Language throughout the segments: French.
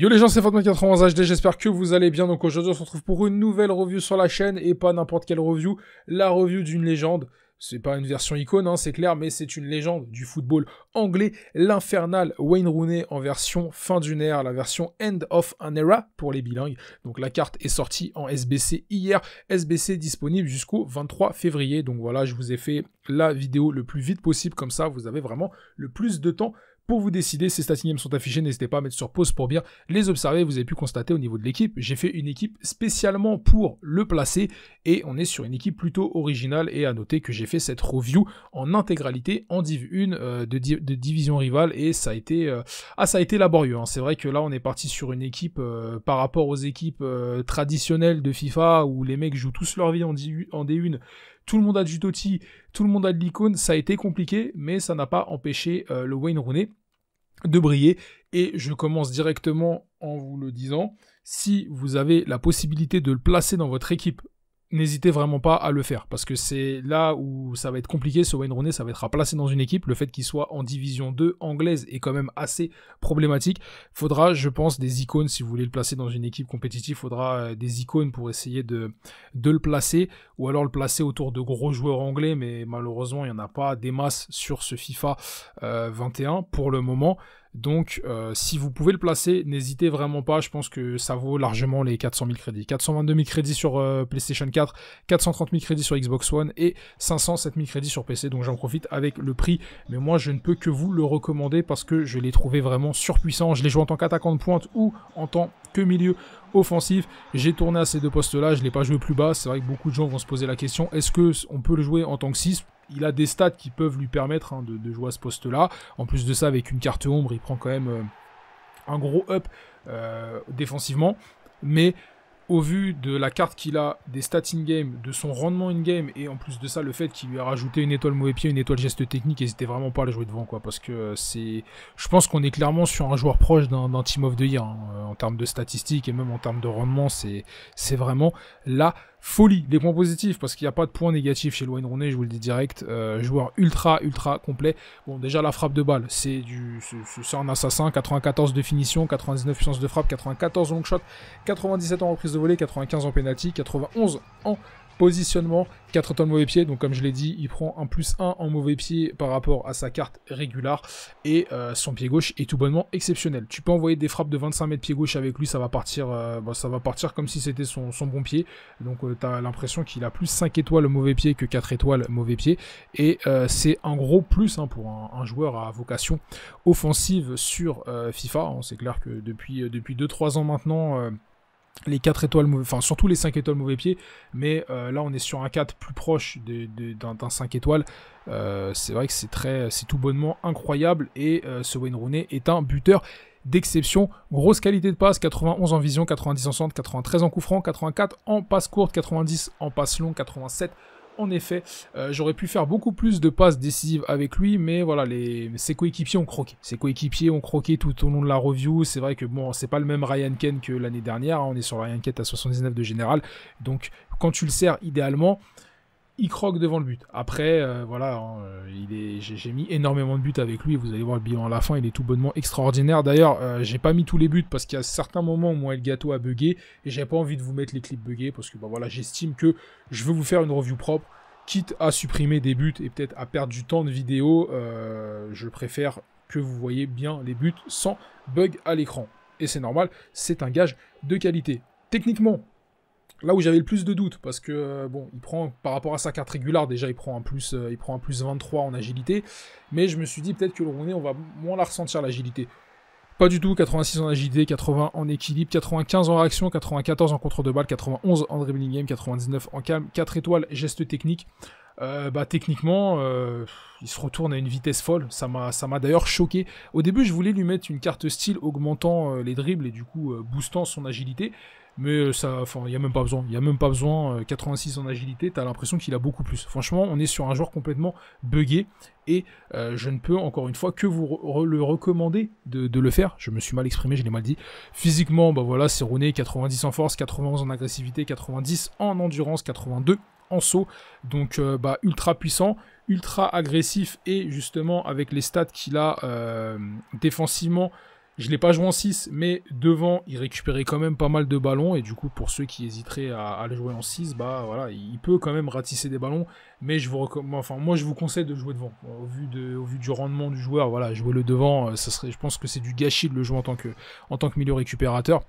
Yo les gens, c'est Fatma 91 HD, j'espère que vous allez bien. Donc aujourd'hui, on se retrouve pour une nouvelle review sur la chaîne et pas n'importe quelle review, la review d'une légende. C'est pas une version icône, hein, c'est clair, mais c'est une légende du football anglais, l'infernal Wayne Rooney en version fin d'une ère, la version End of an Era pour les bilingues. Donc la carte est sortie en SBC hier, SBC disponible jusqu'au 23 février. Donc voilà, je vous ai fait la vidéo le plus vite possible, comme ça vous avez vraiment le plus de temps pour vous décider. Ces statistiques sont affichés, n'hésitez pas à mettre sur pause pour bien les observer. Vous avez pu constater au niveau de l'équipe, j'ai fait une équipe spécialement pour le placer et on est sur une équipe plutôt originale et à noter que j'ai fait cette review en intégralité en Div 1 euh, de, division rivale et ça a été, euh, ah, ça a été laborieux. Hein. C'est vrai que là on est parti sur une équipe euh, par rapport aux équipes traditionnelles de FIFA où les mecs jouent tous leur vie en, D1 tout le monde a du Totti, tout le monde a de l'icône, ça a été compliqué, mais ça n'a pas empêché euh, le Wayne Rooney de briller. Et je commence directement en vous le disant, si vous avez la possibilité de le placer dans votre équipe n'hésitez vraiment pas à le faire parce que c'est là où ça va être compliqué. Ce Wayne Rooney, ça va être à placer dans une équipe. Le fait qu'il soit en division 2 anglaise est quand même assez problématique. Faudra, je pense, des icônes si vous voulez le placer dans une équipe compétitive. Faudra euh, des icônes pour essayer de, le placer ou alors le placer autour de gros joueurs anglais. Mais malheureusement, il n'y en a pas des masses sur ce FIFA 21 euh, pour le moment. Donc, euh, si vous pouvez le placer, n'hésitez vraiment pas. Je pense que ça vaut largement les 400 000 crédits. 422 000 crédits sur euh, PlayStation 4, 430 000 crédits sur Xbox One et 507 000 crédits sur PC. Donc, j'en profite avec le prix. Mais moi, je ne peux que vous le recommander parce que je l'ai trouvé vraiment surpuissant. Je l'ai joué en tant qu'attaquant de pointe ou en tant que milieu offensif. J'ai tourné à ces deux postes-là. Je ne l'ai pas joué plus bas. C'est vrai que beaucoup de gens vont se poser la question est-ce qu'on peut le jouer en tant que 6 il a des stats qui peuvent lui permettre hein, de, jouer à ce poste-là. En plus de ça, avec une carte ombre, il prend quand même euh, un gros up euh, défensivement. Mais au vu de la carte qu'il a, des stats in-game, de son rendement in-game, et en plus de ça, le fait qu'il lui a rajouté une étoile mauvais pied, une étoile geste technique, n'hésitez vraiment pas à le jouer devant, quoi, parce que euh, c'est... Je pense qu'on est clairement sur un joueur proche d'un Team of the Year, hein, en termes de statistiques et même en termes de rendement, c'est vraiment là folie des points positifs parce qu'il n'y a pas de points négatifs chez Wayne Rooney, je vous le dis direct. Euh, joueur ultra, ultra complet. Bon, déjà la frappe de balle, c'est du, c'est un assassin. 94 de finition, 99 puissance de frappe, 94 long shot, 97 en reprise de volée, 95 en penalty, 91 en Positionnement, 4 étoiles mauvais pied, donc comme je l'ai dit, il prend un plus 1 en mauvais pied par rapport à sa carte régulière et euh, son pied gauche est tout bonnement exceptionnel. Tu peux envoyer des frappes de 25 mètres pied gauche avec lui, ça va partir, euh, bah, ça va partir comme si c'était son, bon pied. Donc euh, tu as l'impression qu'il a plus 5 étoiles mauvais pied que 4 étoiles mauvais pied. Et c'est un gros plus hein, pour un, joueur à vocation offensive sur FIFA. Hein, c'est clair que depuis, depuis 2-3 ans maintenant les 4 étoiles, enfin surtout les 5 étoiles mauvais pieds, mais euh, là on est sur un 4 plus proche d'un 5 étoiles. Euh, c'est vrai que c'est très, c'est tout bonnement incroyable et euh, ce Wayne Rooney est un buteur d'exception. Grosse qualité de passe, 91 en vision, 90 en centre, 93 en coup franc, 84 en passe courte, 90 en passe long, 87 en effet, euh, j'aurais pu faire beaucoup plus de passes décisives avec lui, mais voilà, les, ses coéquipiers ont croqué. Ses coéquipiers ont croqué tout au long de la review. C'est vrai que bon, c'est pas le même Ryan Ken que l'année dernière. Hein. on est sur Ryan Ken à 79 de général. Donc, quand tu le sers idéalement, il croque devant le but. Après, euh, voilà, hein, euh, il est, j'ai, mis énormément de buts avec lui. Vous allez voir le bilan à la fin, il est tout bonnement extraordinaire. D'ailleurs, euh, j'ai pas mis tous les buts parce qu'il y a certains moments où moi le gâteau a bugué et j'ai pas envie de vous mettre les clips buggés parce que bah, voilà, j'estime que je veux vous faire une review propre. Quitte à supprimer des buts et peut-être à perdre du temps de vidéo, je préfère que vous voyez bien les buts sans bug à l'écran. Et c'est normal, c'est un gage de qualité. Techniquement, là où j'avais le plus de doutes, parce que euh, bon, il prend par rapport à sa carte régulière déjà, il prend un plus, euh, il prend un plus 23 en agilité, mais je me suis dit peut-être que le Rooney, on va moins la ressentir l'agilité. Pas du tout, 86 en agilité, 80 en équilibre, 95 en réaction, 94 en contre de balles, 91 en dribbling game, 99 en cam. 4 étoiles, geste technique. Euh, bah, techniquement, il se retourne à une vitesse folle. Ça m'a, ça m'a d'ailleurs choqué. Au début, je voulais lui mettre une carte style augmentant les dribbles et du coup boostant son agilité. Mais euh, ça, enfin, il n'y a même pas besoin. Il y a même pas besoin. 86 euh, en agilité, tu as l'impression qu'il a beaucoup plus. Franchement, on est sur un joueur complètement buggé. Et euh, je ne peux, encore une fois, que vous le recommander de, le faire. Je me suis mal exprimé, je l'ai mal dit. Physiquement, bah voilà, c'est Rooney, 90 en force, 91 en agressivité, 90 en endurance, 82 en saut. Donc, bah, ultra puissant ultra agressif et justement avec les stats qu'il a défensivement je l'ai pas joué en 6, mais devant, il récupérait quand même pas mal de ballons. Et du coup, pour ceux qui hésiteraient à, le jouer en 6, bah voilà, il peut quand même ratisser des ballons. Mais je vous enfin, moi je vous conseille de jouer devant. Au vu, du rendement du joueur, voilà, jouer le devant, euh, ça serait, je pense que c'est du gâchis de le jouer en tant que, en tant que milieu récupérateur.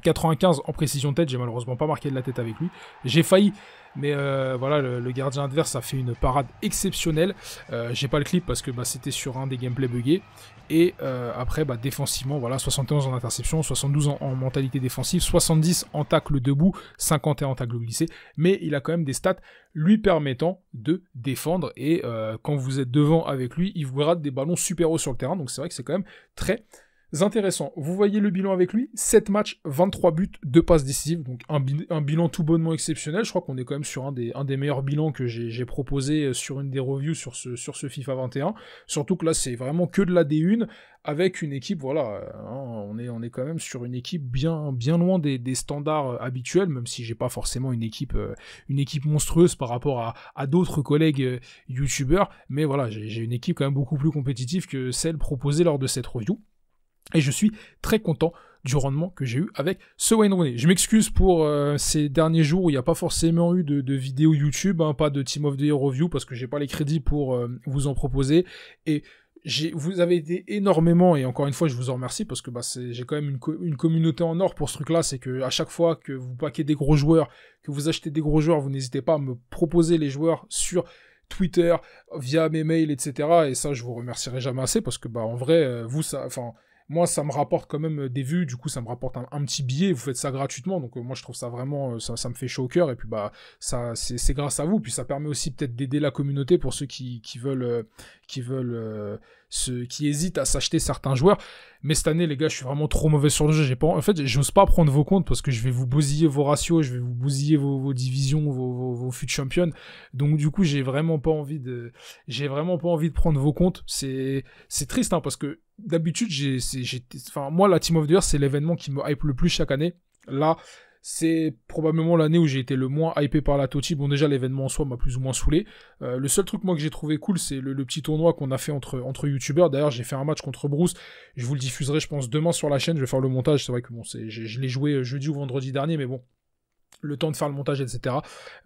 95 en précision tête, j'ai malheureusement pas marqué de la tête avec lui. J'ai failli, mais euh, voilà, le, gardien adverse a fait une parade exceptionnelle. Euh, j'ai pas le clip parce que bah, c'était sur un des gameplays buggés. Et euh, après, bah, défensivement, voilà, 71 en interception, 72 en, en, mentalité défensive, 70 en tacle debout, 51 en tacle glissé. Mais il a quand même des stats lui permettant de défendre. Et quand vous êtes devant avec lui, il vous rate des ballons super hauts sur le terrain. Donc c'est vrai que c'est quand même très intéressant. Vous voyez le bilan avec lui 7 matchs, 23 buts, 2 passes décisives. Donc un, bilan tout bonnement exceptionnel. Je crois qu'on est quand même sur un des, meilleurs bilans que j'ai proposé euh, sur une des reviews sur ce, sur FIFA 21. Surtout que là, c'est vraiment que de la D1 avec une équipe, voilà, euh, hein, on, est, on est quand même sur une équipe bien, bien loin des, standards euh, habituels, même si j'ai pas forcément une équipe, une équipe monstrueuse par rapport à, à d'autres collègues youtubeurs. Mais voilà, j'ai une équipe quand même beaucoup plus compétitive que celle proposée lors de cette review. Et je suis très content du rendement que j'ai eu avec ce Wayne Rooney. Je m'excuse pour euh, ces derniers jours où il n'y a pas forcément eu de, vidéos vidéo YouTube, hein, pas de Team of the Year Review parce que j'ai pas les crédits pour euh, vous en proposer. Et vous avez été énormément, et encore une fois, je vous en remercie parce que bah, j'ai quand même une, communauté en or pour ce truc-là. C'est que à chaque fois que vous paquez des gros joueurs, que vous achetez des gros joueurs, vous n'hésitez pas à me proposer les joueurs sur Twitter, via mes mails, etc. Et ça, je vous remercierai jamais assez parce que, bah, en vrai, euh, vous, ça, moi, ça me rapporte quand même euh, des vues, du coup, ça me rapporte un, petit billet, vous faites ça gratuitement, donc euh, moi, je trouve ça vraiment, euh, ça, me fait chaud au cœur, et puis, bah, ça, c'est grâce à vous, puis ça permet aussi peut-être d'aider la communauté pour ceux qui, veulent, qui veulent, ceux qui hésitent à s'acheter certains joueurs. Mais cette année, les gars, je suis vraiment trop mauvais sur le jeu. pas... En fait, je n'ose pas prendre vos comptes parce que je vais vous bousiller vos ratios, je vais vous bousiller vos, divisions, vos, fut champions. Donc, du coup, j'ai vraiment pas envie de, j'ai vraiment pas envie de prendre vos comptes. C'est, c'est triste, hein, parce que d'habitude, j'ai, enfin, moi, la Team of the Year, c'est l'événement qui me hype le plus chaque année. Là, c'est probablement l'année où j'ai été le moins hypé par la Toti. Bon, déjà, l'événement en soi m'a plus ou moins saoulé. Euh, le seul truc, moi, que j'ai trouvé cool, c'est le, petit tournoi qu'on a fait entre, entre youtubeurs. D'ailleurs, j'ai fait un match contre Bruce. Je vous le diffuserai, je pense, demain sur la chaîne. Je vais faire le montage. C'est vrai que bon, je l'ai joué jeudi ou vendredi dernier, mais bon, le temps de faire le montage, etc.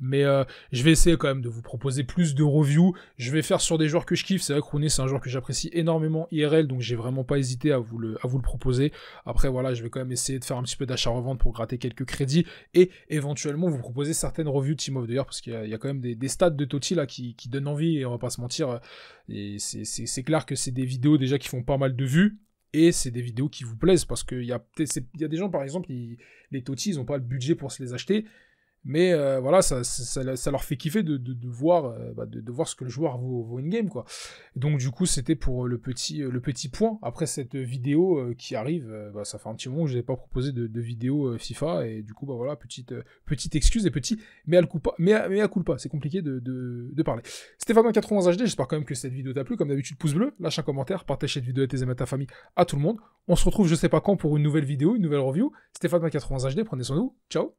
Mais euh, je vais essayer quand même de vous proposer plus de reviews. Je vais faire sur des joueurs que je kiffe. C'est vrai que Rooney, c'est un joueur que j'apprécie énormément IRL, donc j'ai vraiment pas hésité à vous, le, à vous le proposer. Après, voilà, je vais quand même essayer de faire un petit peu d'achat-revente pour gratter quelques crédits et éventuellement vous proposer certaines reviews de Team of d'ailleurs, parce qu'il y, a quand même des, stats de Totti là qui, qui, donnent envie et on va pas se mentir. Euh, et c'est clair que c'est des vidéos déjà qui font pas mal de vues et c'est des vidéos qui vous plaisent parce qu'il y, a, y a des gens, par exemple, les totis, ils n'ont pas le budget pour se les acheter. Mais euh, voilà, ça, leur fait kiffer de, voir, euh, bah, de, voir ce que le joueur vaut, en in-game. Quoi. donc du coup, c'était pour euh, le petit, le petit point après cette vidéo qui arrive. Bah, ça fait un petit moment que je n'ai pas proposé de, vidéo FIFA. Et du coup, bah voilà, petite, petite excuse et petit mais à pas. Mais c'est compliqué de, parler. Stéphane 91 HD, j'espère quand même que cette vidéo t'a plu. Comme d'habitude, pouce bleu, lâche un commentaire, partage cette vidéo à tes amis, à ta famille, à tout le monde. On se retrouve je sais pas quand pour une nouvelle vidéo, une nouvelle review. Stéphane 91 HD, prenez soin de vous. Ciao